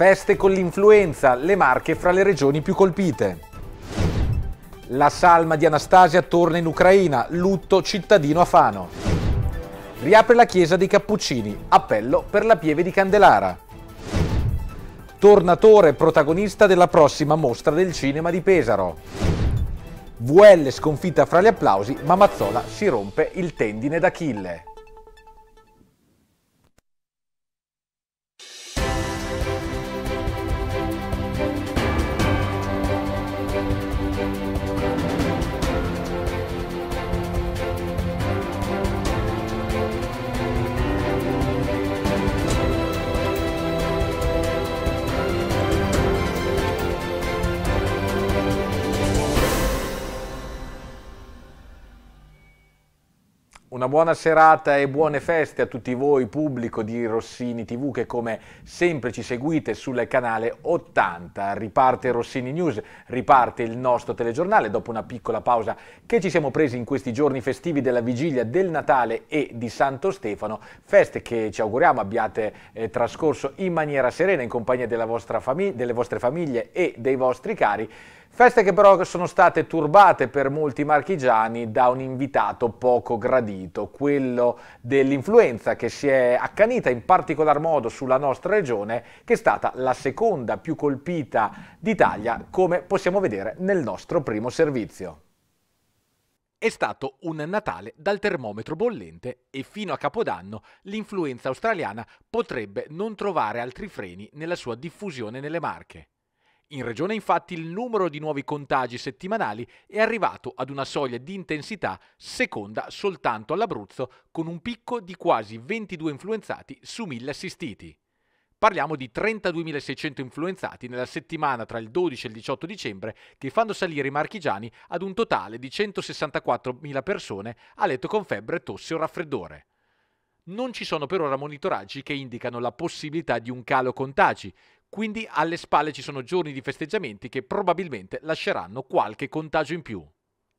Feste con l'influenza, le marche fra le regioni più colpite. La salma di Anastasia torna in Ucraina, lutto cittadino a Fano. Riapre la chiesa dei Cappuccini, appello per la pieve di Candelara. Tornatore protagonista della prossima mostra del cinema di Pesaro. VL sconfitta fra gli applausi, ma Mazzola si rompe il tendine d'Achille. Una buona serata e buone feste a tutti voi, pubblico di Rossini TV, che come sempre ci seguite sul canale 80. Riparte Rossini News, riparte il nostro telegiornale dopo una piccola pausa che ci siamo presi in questi giorni festivi della vigilia del Natale e di Santo Stefano. Feste che ci auguriamo abbiate eh, trascorso in maniera serena, in compagnia vostra delle vostre famiglie e dei vostri cari. Feste che però sono state turbate per molti marchigiani da un invitato poco gradito, quello dell'influenza che si è accanita in particolar modo sulla nostra regione, che è stata la seconda più colpita d'Italia, come possiamo vedere nel nostro primo servizio. È stato un Natale dal termometro bollente e fino a Capodanno l'influenza australiana potrebbe non trovare altri freni nella sua diffusione nelle Marche. In regione infatti il numero di nuovi contagi settimanali è arrivato ad una soglia di intensità seconda soltanto all'Abruzzo con un picco di quasi 22 influenzati su 1000 assistiti. Parliamo di 32.600 influenzati nella settimana tra il 12 e il 18 dicembre che fanno salire i marchigiani ad un totale di 164.000 persone a letto con febbre, tosse o raffreddore non ci sono per ora monitoraggi che indicano la possibilità di un calo contagi, quindi alle spalle ci sono giorni di festeggiamenti che probabilmente lasceranno qualche contagio in più.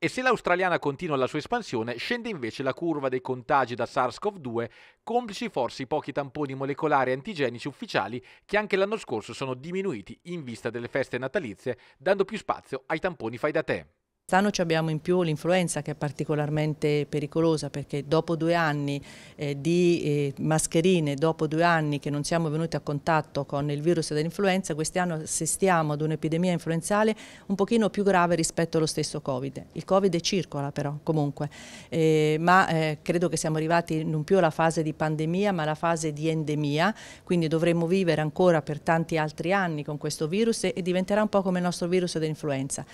E se l'australiana continua la sua espansione, scende invece la curva dei contagi da SARS-CoV-2, complici forse i pochi tamponi molecolari antigenici ufficiali che anche l'anno scorso sono diminuiti in vista delle feste natalizie, dando più spazio ai tamponi fai da te. Quest'anno abbiamo in più l'influenza che è particolarmente pericolosa perché dopo due anni eh, di eh, mascherine, dopo due anni che non siamo venuti a contatto con il virus dell'influenza, quest'anno assistiamo ad un'epidemia influenzale un pochino più grave rispetto allo stesso Covid. Il Covid circola però comunque, eh, ma eh, credo che siamo arrivati non più alla fase di pandemia ma alla fase di endemia, quindi dovremmo vivere ancora per tanti altri anni con questo virus e, e diventerà un po' come il nostro virus dell'influenza.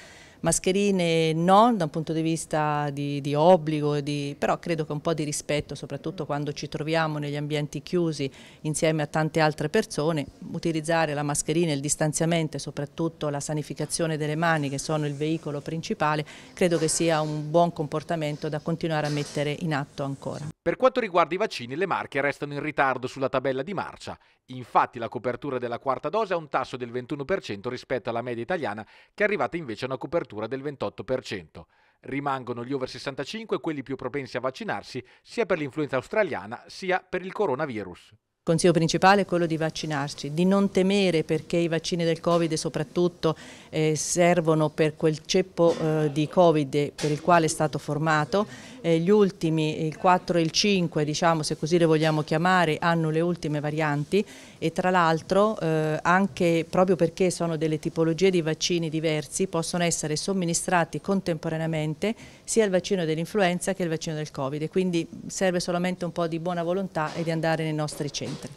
Mascherine no, da un punto di vista di, di obbligo, di, però credo che un po' di rispetto, soprattutto quando ci troviamo negli ambienti chiusi insieme a tante altre persone, utilizzare la mascherina, il distanziamento e soprattutto la sanificazione delle mani che sono il veicolo principale, credo che sia un buon comportamento da continuare a mettere in atto ancora. Per quanto riguarda i vaccini, le marche restano in ritardo sulla tabella di marcia Infatti la copertura della quarta dose ha un tasso del 21% rispetto alla media italiana che è arrivata invece a una copertura del 28%. Rimangono gli over 65 quelli più propensi a vaccinarsi sia per l'influenza australiana sia per il coronavirus consiglio principale è quello di vaccinarci, di non temere perché i vaccini del Covid soprattutto eh, servono per quel ceppo eh, di Covid per il quale è stato formato. Eh, gli ultimi, il 4 e il 5, diciamo se così le vogliamo chiamare, hanno le ultime varianti e tra l'altro eh, anche proprio perché sono delle tipologie di vaccini diversi possono essere somministrati contemporaneamente sia il vaccino dell'influenza che il vaccino del Covid. Quindi serve solamente un po' di buona volontà e di andare nei nostri centri incontri.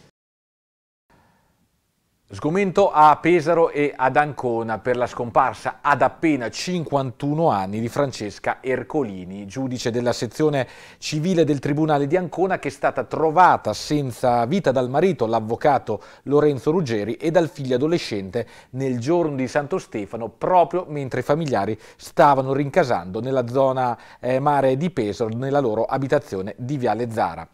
Sgomento a Pesaro e ad Ancona per la scomparsa ad appena 51 anni di Francesca Ercolini, giudice della sezione civile del Tribunale di Ancona che è stata trovata senza vita dal marito, l'avvocato Lorenzo Ruggeri, e dal figlio adolescente nel giorno di Santo Stefano, proprio mentre i familiari stavano rincasando nella zona eh, mare di Pesaro, nella loro abitazione di Viale Zara.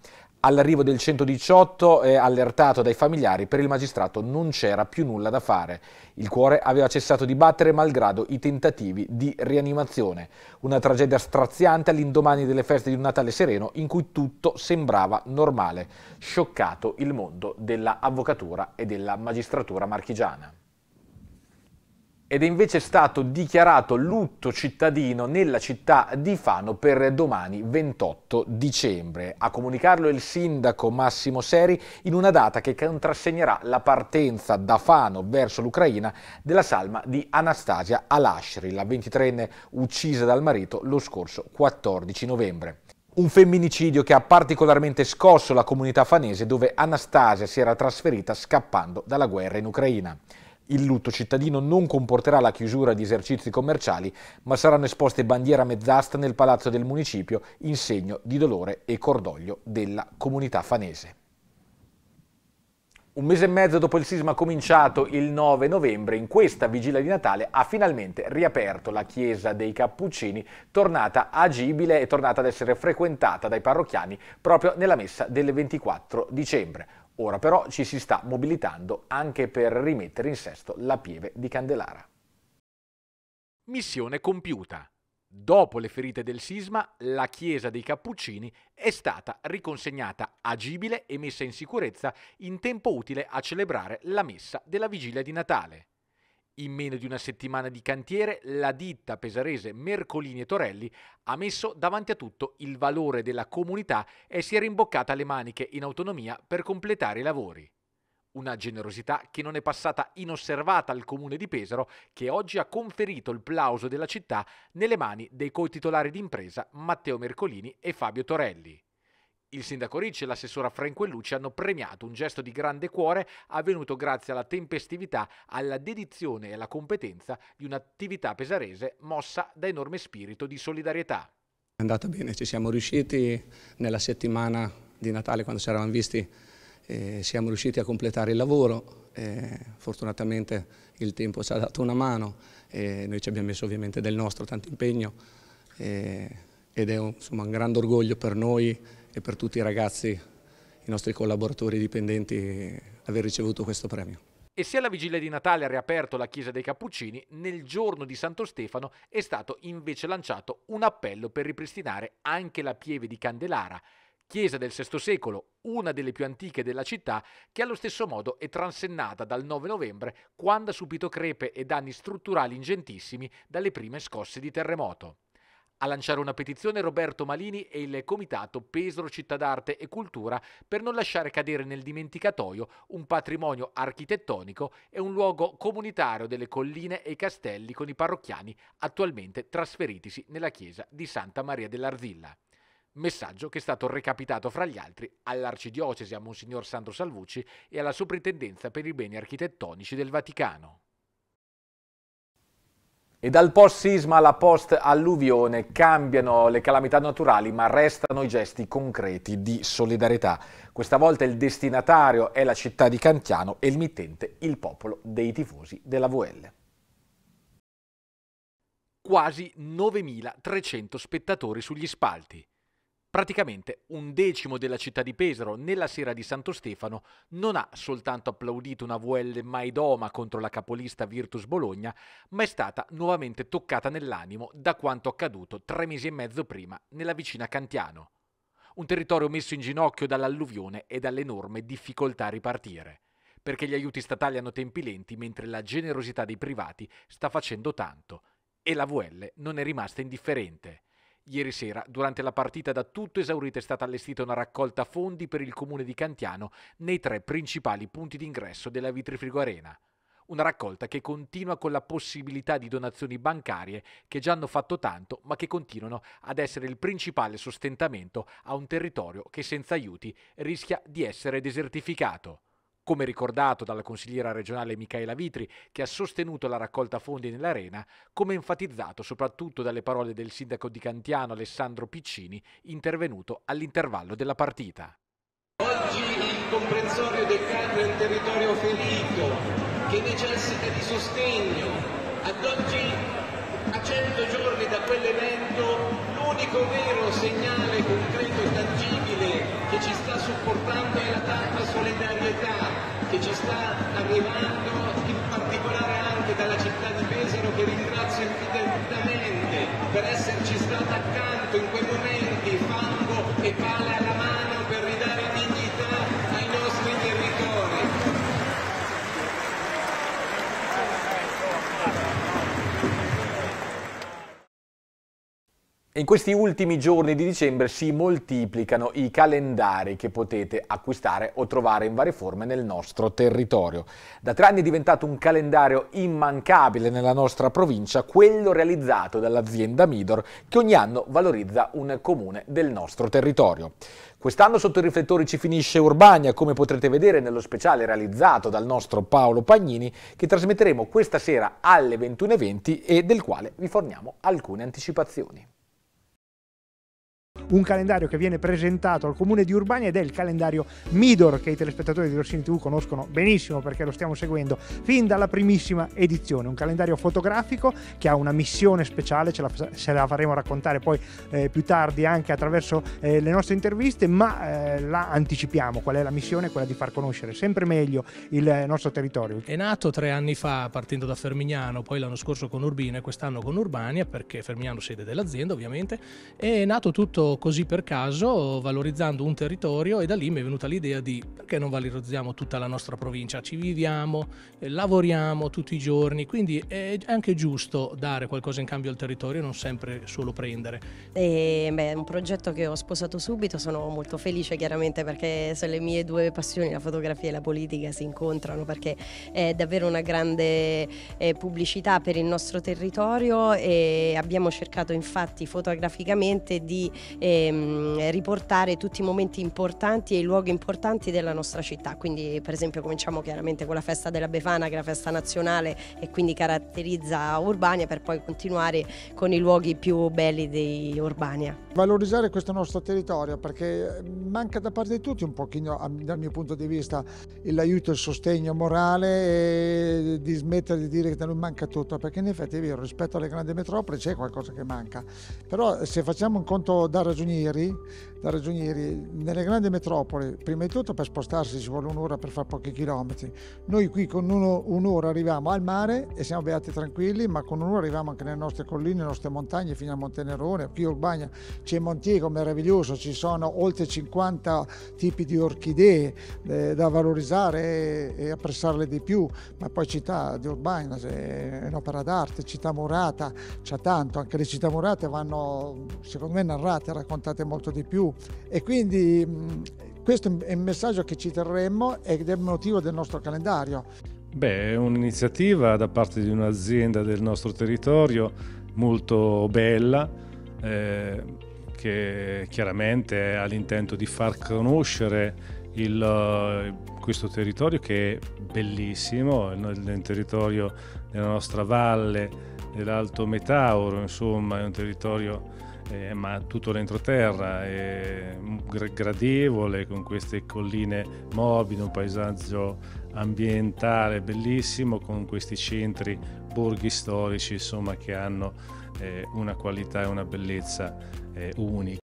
All'arrivo del 118, eh, allertato dai familiari, per il magistrato non c'era più nulla da fare. Il cuore aveva cessato di battere malgrado i tentativi di rianimazione. Una tragedia straziante all'indomani delle feste di un Natale sereno in cui tutto sembrava normale. Scioccato il mondo della avvocatura e della magistratura marchigiana ed è invece stato dichiarato lutto cittadino nella città di Fano per domani 28 dicembre. A comunicarlo il sindaco Massimo Seri in una data che contrassegnerà la partenza da Fano verso l'Ucraina della salma di Anastasia Alashri, la 23enne uccisa dal marito lo scorso 14 novembre. Un femminicidio che ha particolarmente scosso la comunità fanese dove Anastasia si era trasferita scappando dalla guerra in Ucraina. Il lutto cittadino non comporterà la chiusura di esercizi commerciali, ma saranno esposte bandiere a mezzasta nel palazzo del municipio in segno di dolore e cordoglio della comunità fanese. Un mese e mezzo dopo il sisma cominciato il 9 novembre, in questa vigilia di Natale ha finalmente riaperto la chiesa dei Cappuccini, tornata agibile e tornata ad essere frequentata dai parrocchiani proprio nella messa del 24 dicembre. Ora però ci si sta mobilitando anche per rimettere in sesto la pieve di Candelara. Missione compiuta. Dopo le ferite del sisma, la chiesa dei Cappuccini è stata riconsegnata agibile e messa in sicurezza in tempo utile a celebrare la messa della vigilia di Natale. In meno di una settimana di cantiere, la ditta pesarese Mercolini e Torelli ha messo davanti a tutto il valore della comunità e si è rimboccata le maniche in autonomia per completare i lavori. Una generosità che non è passata inosservata al comune di Pesaro, che oggi ha conferito il plauso della città nelle mani dei co-titolari d'impresa Matteo Mercolini e Fabio Torelli. Il sindaco Ricci e l'assessora Franquellucci hanno premiato un gesto di grande cuore avvenuto grazie alla tempestività, alla dedizione e alla competenza di un'attività pesarese mossa da enorme spirito di solidarietà. È andata bene, ci siamo riusciti nella settimana di Natale quando ci eravamo visti eh, siamo riusciti a completare il lavoro, eh, fortunatamente il tempo ci ha dato una mano, e noi ci abbiamo messo ovviamente del nostro tanto impegno eh, ed è un, insomma, un grande orgoglio per noi e per tutti i ragazzi, i nostri collaboratori dipendenti, aver ricevuto questo premio. E se alla vigilia di Natale ha riaperto la chiesa dei Cappuccini, nel giorno di Santo Stefano è stato invece lanciato un appello per ripristinare anche la pieve di Candelara, chiesa del VI secolo, una delle più antiche della città, che allo stesso modo è transennata dal 9 novembre, quando ha subito crepe e danni strutturali ingentissimi dalle prime scosse di terremoto. A lanciare una petizione Roberto Malini e il comitato Pesaro Città d'Arte e Cultura per non lasciare cadere nel dimenticatoio un patrimonio architettonico e un luogo comunitario delle colline e castelli con i parrocchiani attualmente trasferitisi nella chiesa di Santa Maria dell'Arzilla. Messaggio che è stato recapitato fra gli altri all'Arcidiocesi, a Monsignor Sandro Salvucci e alla Soprintendenza per i beni architettonici del Vaticano. E dal post-sisma alla post-alluvione cambiano le calamità naturali, ma restano i gesti concreti di solidarietà. Questa volta il destinatario è la città di Cantiano e il mittente il popolo dei tifosi della VL. Quasi 9.300 spettatori sugli spalti. Praticamente un decimo della città di Pesaro nella sera di Santo Stefano non ha soltanto applaudito una VL Maidoma contro la capolista Virtus Bologna, ma è stata nuovamente toccata nell'animo da quanto accaduto tre mesi e mezzo prima nella vicina Cantiano. Un territorio messo in ginocchio dall'alluvione e dall'enorme difficoltà a ripartire, perché gli aiuti statali hanno tempi lenti mentre la generosità dei privati sta facendo tanto e la VL non è rimasta indifferente Ieri sera, durante la partita da tutto esaurita, è stata allestita una raccolta fondi per il comune di Cantiano nei tre principali punti d'ingresso della Vitrifrigo Arena. Una raccolta che continua con la possibilità di donazioni bancarie che già hanno fatto tanto, ma che continuano ad essere il principale sostentamento a un territorio che senza aiuti rischia di essere desertificato come ricordato dalla consigliera regionale Michaela Vitri, che ha sostenuto la raccolta fondi nell'arena, come enfatizzato soprattutto dalle parole del sindaco di Cantiano Alessandro Piccini, intervenuto all'intervallo della partita. Oggi il comprensorio del Carro è un territorio ferito che necessita di sostegno. Ad oggi a 100 giorni quell'evento l'unico vero segnale concreto e tangibile che ci sta supportando è la tanta solidarietà che ci sta arrivando in particolare anche dalla città di Pesaro che ringrazio infinitamente per esserci stata accanto in quei momenti fango e pala alla In questi ultimi giorni di dicembre si moltiplicano i calendari che potete acquistare o trovare in varie forme nel nostro territorio. Da tre anni è diventato un calendario immancabile nella nostra provincia, quello realizzato dall'azienda Midor che ogni anno valorizza un comune del nostro territorio. Quest'anno sotto i riflettori ci finisce Urbania, come potrete vedere nello speciale realizzato dal nostro Paolo Pagnini, che trasmetteremo questa sera alle 21.20 e del quale vi forniamo alcune anticipazioni un calendario che viene presentato al comune di Urbani ed è il calendario Midor che i telespettatori di Rossini TV conoscono benissimo perché lo stiamo seguendo fin dalla primissima edizione, un calendario fotografico che ha una missione speciale, ce la, ce la faremo raccontare poi eh, più tardi anche attraverso eh, le nostre interviste, ma eh, la anticipiamo, qual è la missione? Quella di far conoscere sempre meglio il eh, nostro territorio. È nato tre anni fa partendo da Fermignano, poi l'anno scorso con Urbino e quest'anno con Urbania perché Fermignano sede dell'azienda ovviamente, è nato tutto così per caso valorizzando un territorio e da lì mi è venuta l'idea di perché non valorizziamo tutta la nostra provincia, ci viviamo, eh, lavoriamo tutti i giorni, quindi è anche giusto dare qualcosa in cambio al territorio e non sempre solo prendere. E, beh, è un progetto che ho sposato subito, sono molto felice chiaramente perché sono le mie due passioni, la fotografia e la politica, si incontrano perché è davvero una grande eh, pubblicità per il nostro territorio e abbiamo cercato infatti fotograficamente di ehm, riportare tutti i momenti importanti e i luoghi importanti della nostra città. Quindi per esempio cominciamo chiaramente con la festa della Befana che è la festa nazionale e quindi caratterizza Urbania per poi continuare con i luoghi più belli di Urbania. Valorizzare questo nostro territorio perché manca da parte di tutti un pochino dal mio punto di vista l'aiuto e il sostegno morale di smettere di dire che da noi manca tutto perché in effetti è vero rispetto alle grandi metropoli c'è qualcosa che manca però se facciamo un conto da ragionieri, da ragionieri, nelle grandi metropoli, prima di tutto per spostarsi ci vuole un'ora per fare pochi chilometri. Noi qui con uno, un'ora arriviamo al mare e siamo beati tranquilli, ma con un'ora arriviamo anche nelle nostre colline, nelle nostre montagne, fino a Montenerone, qui a Urbagna c'è Montiego meraviglioso, ci sono oltre 50 tipi di orchidee eh, da valorizzare e, e, apprezzarle di più, ma poi città di Urbagna eh, è un'opera d'arte, città murata, c'è tanto, anche le città murate vanno secondo me narrate, raccontate molto di più e quindi questo è un messaggio che ci terremmo ed è il motivo del nostro calendario. Beh, è un'iniziativa da parte di un'azienda del nostro territorio molto bella eh, che chiaramente ha l'intento di far conoscere il, eh, questo territorio che è bellissimo, è il, territorio della nostra valle dell'Alto Metauro, insomma è un territorio eh, ma tutto l'entroterra è gradevole con queste colline morbide, un paesaggio ambientale bellissimo con questi centri, borghi storici insomma che hanno eh, una qualità e una bellezza eh, unica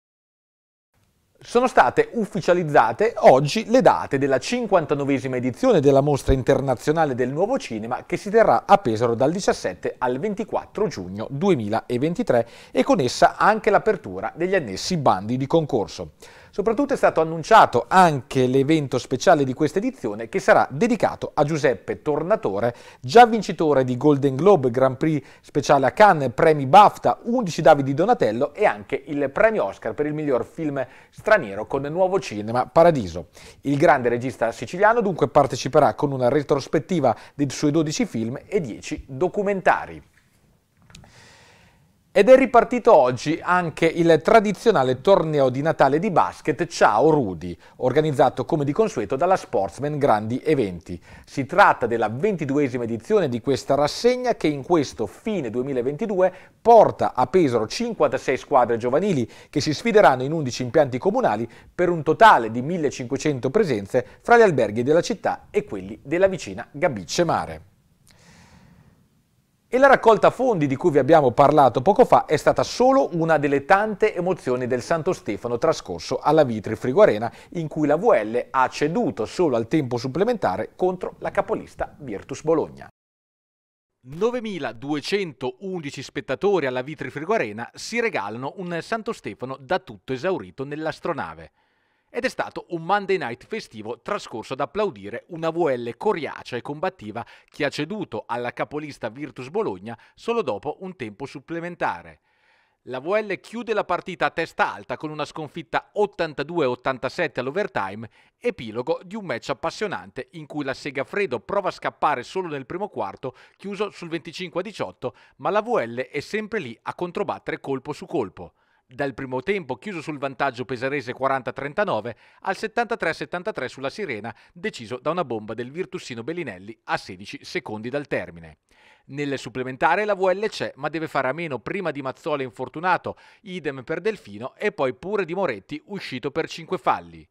sono state ufficializzate oggi le date della 59esima edizione della Mostra Internazionale del Nuovo Cinema che si terrà a Pesaro dal 17 al 24 giugno 2023 e con essa anche l'apertura degli annessi bandi di concorso. Soprattutto è stato annunciato anche l'evento speciale di questa edizione che sarà dedicato a Giuseppe Tornatore, già vincitore di Golden Globe, Grand Prix speciale a Cannes, premi BAFTA, 11 Davidi Donatello e anche il premio Oscar per il miglior film straniero con Nuovo Cinema Paradiso. Il grande regista siciliano dunque parteciperà con una retrospettiva dei suoi 12 film e 10 documentari. Ed è ripartito oggi anche il tradizionale torneo di Natale di basket Ciao Rudy, organizzato come di consueto dalla Sportsman Grandi Eventi. Si tratta della ventiduesima edizione di questa rassegna che in questo fine 2022 porta a Pesaro 56 squadre giovanili che si sfideranno in 11 impianti comunali per un totale di 1500 presenze fra gli alberghi della città e quelli della vicina Gabicce Mare. E la raccolta fondi di cui vi abbiamo parlato poco fa è stata solo una delle tante emozioni del Santo Stefano trascorso alla Vitri Frigorena in cui la VL ha ceduto solo al tempo supplementare contro la capolista Virtus Bologna. 9.211 spettatori alla Vitri Frigorena si regalano un Santo Stefano da tutto esaurito nell'astronave ed è stato un Monday night festivo trascorso ad applaudire una VL coriacea e combattiva che ha ceduto alla capolista Virtus Bologna solo dopo un tempo supplementare. La VL chiude la partita a testa alta con una sconfitta 82-87 all'overtime, epilogo di un match appassionante in cui la Segafredo prova a scappare solo nel primo quarto, chiuso sul 25-18, ma la VL è sempre lì a controbattere colpo su colpo dal primo tempo, chiuso sul vantaggio pesarese 40-39, al 73-73 sulla sirena, deciso da una bomba del Virtussino Bellinelli a 16 secondi dal termine. Nel supplementare la VL c'è, ma deve fare a meno prima di Mazzola infortunato, idem per Delfino e poi pure di Moretti uscito per 5 falli.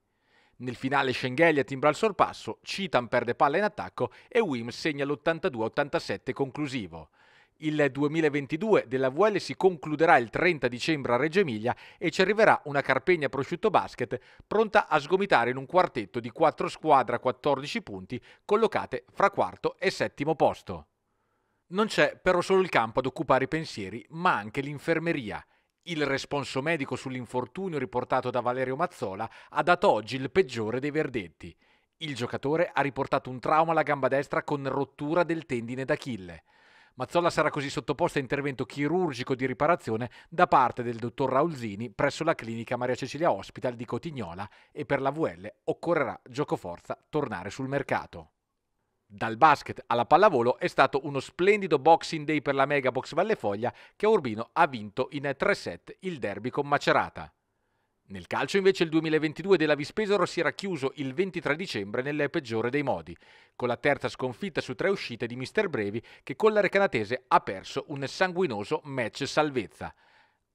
Nel finale Schengelia timbra il sorpasso, Citan perde palla in attacco e Wim segna l'82-87 conclusivo. Il 2022 della VL si concluderà il 30 dicembre a Reggio Emilia e ci arriverà una Carpegna Prosciutto Basket pronta a sgomitare in un quartetto di 4 squadre a 14 punti collocate fra quarto e settimo posto. Non c'è però solo il campo ad occupare i pensieri, ma anche l'infermeria. Il responso medico sull'infortunio riportato da Valerio Mazzola ha dato oggi il peggiore dei verdetti. Il giocatore ha riportato un trauma alla gamba destra con rottura del tendine d'Achille. Mazzola sarà così sottoposta a intervento chirurgico di riparazione da parte del dottor Raulzini presso la clinica Maria Cecilia Hospital di Cotignola e per la VL occorrerà giocoforza tornare sul mercato. Dal basket alla pallavolo è stato uno splendido boxing day per la Megabox Valle Foglia che a Urbino ha vinto in 3 set il derby con Macerata. Nel calcio invece il 2022 della Vispesoro si era chiuso il 23 dicembre nel peggiore dei modi, con la terza sconfitta su tre uscite di Mister Brevi che con la Recanatese ha perso un sanguinoso match salvezza.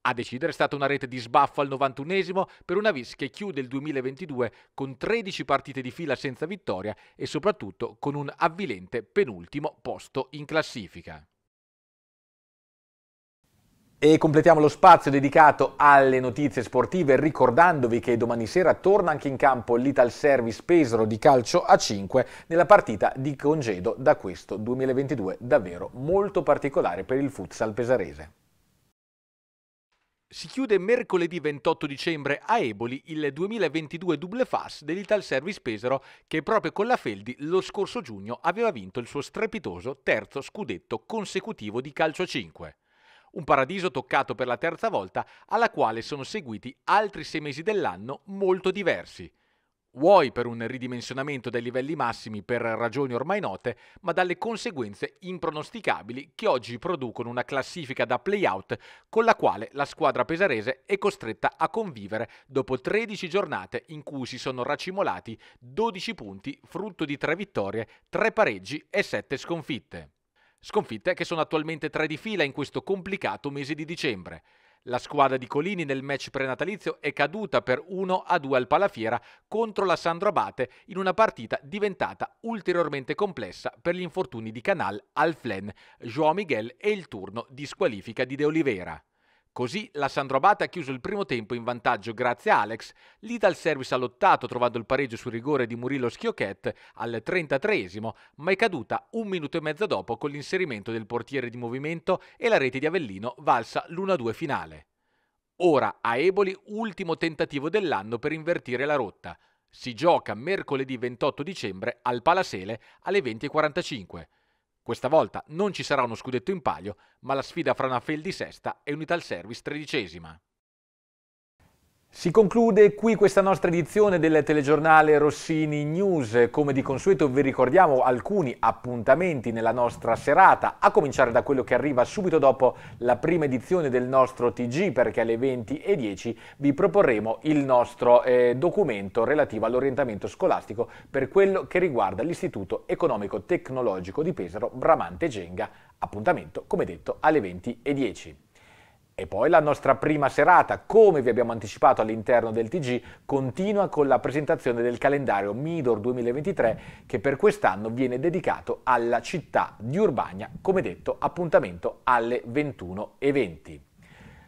A decidere è stata una rete di sbaffo al 91esimo per una Vis che chiude il 2022 con 13 partite di fila senza vittoria e soprattutto con un avvilente penultimo posto in classifica. E completiamo lo spazio dedicato alle notizie sportive ricordandovi che domani sera torna anche in campo l'Ital Service Pesaro di calcio a 5 nella partita di congedo da questo 2022 davvero molto particolare per il futsal pesarese. Si chiude mercoledì 28 dicembre a Eboli il 2022 double fast dell'Ital Service Pesaro che proprio con la Feldi lo scorso giugno aveva vinto il suo strepitoso terzo scudetto consecutivo di calcio a 5 un paradiso toccato per la terza volta alla quale sono seguiti altri sei mesi dell'anno molto diversi. Vuoi per un ridimensionamento dei livelli massimi per ragioni ormai note, ma dalle conseguenze impronosticabili che oggi producono una classifica da playout con la quale la squadra pesarese è costretta a convivere dopo 13 giornate in cui si sono racimolati 12 punti frutto di 3 vittorie, 3 pareggi e 7 sconfitte. Sconfitte che sono attualmente tre di fila in questo complicato mese di dicembre. La squadra di Colini nel match prenatalizio è caduta per 1-2 al Palafiera contro la Sandro Abate in una partita diventata ulteriormente complessa per gli infortuni di Canal, Alflen, João Miguel e il turno di squalifica di De Oliveira. Così la Sandrobata ha chiuso il primo tempo in vantaggio grazie a Alex, l'Ital Service ha lottato trovando il pareggio sul rigore di Murillo Schiochet al 33 ma è caduta un minuto e mezzo dopo con l'inserimento del portiere di movimento e la rete di Avellino valsa l'1-2 finale. Ora a Eboli ultimo tentativo dell'anno per invertire la rotta. Si gioca mercoledì 28 dicembre al Palasele alle 20.45. Questa volta non ci sarà uno scudetto in palio, ma la sfida fra una fail di sesta e un'Ital Service tredicesima. Si conclude qui questa nostra edizione del telegiornale Rossini News. Come di consueto vi ricordiamo alcuni appuntamenti nella nostra serata, a cominciare da quello che arriva subito dopo la prima edizione del nostro TG, perché alle 20.10 vi proporremo il nostro eh, documento relativo all'orientamento scolastico per quello che riguarda l'Istituto Economico Tecnologico di Pesaro Bramante Genga. Appuntamento, come detto, alle 20.10. E poi la nostra prima serata, come vi abbiamo anticipato all'interno del TG, continua con la presentazione del calendario Midor 2023 che per quest'anno viene dedicato alla città di Urbania, come detto appuntamento alle 21.20.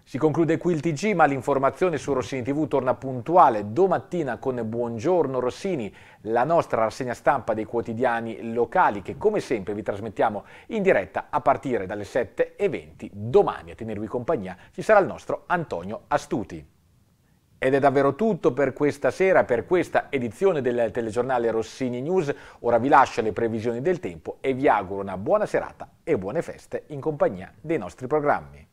Si conclude qui il TG, ma l'informazione su Rossini TV torna puntuale domattina con Buongiorno Rossini, la nostra rassegna stampa dei quotidiani locali che come sempre vi trasmettiamo in diretta a partire dalle 7.20. Domani a tenervi compagnia ci sarà il nostro Antonio Astuti. Ed è davvero tutto per questa sera, per questa edizione del telegiornale Rossini News. Ora vi lascio le previsioni del tempo e vi auguro una buona serata e buone feste in compagnia dei nostri programmi.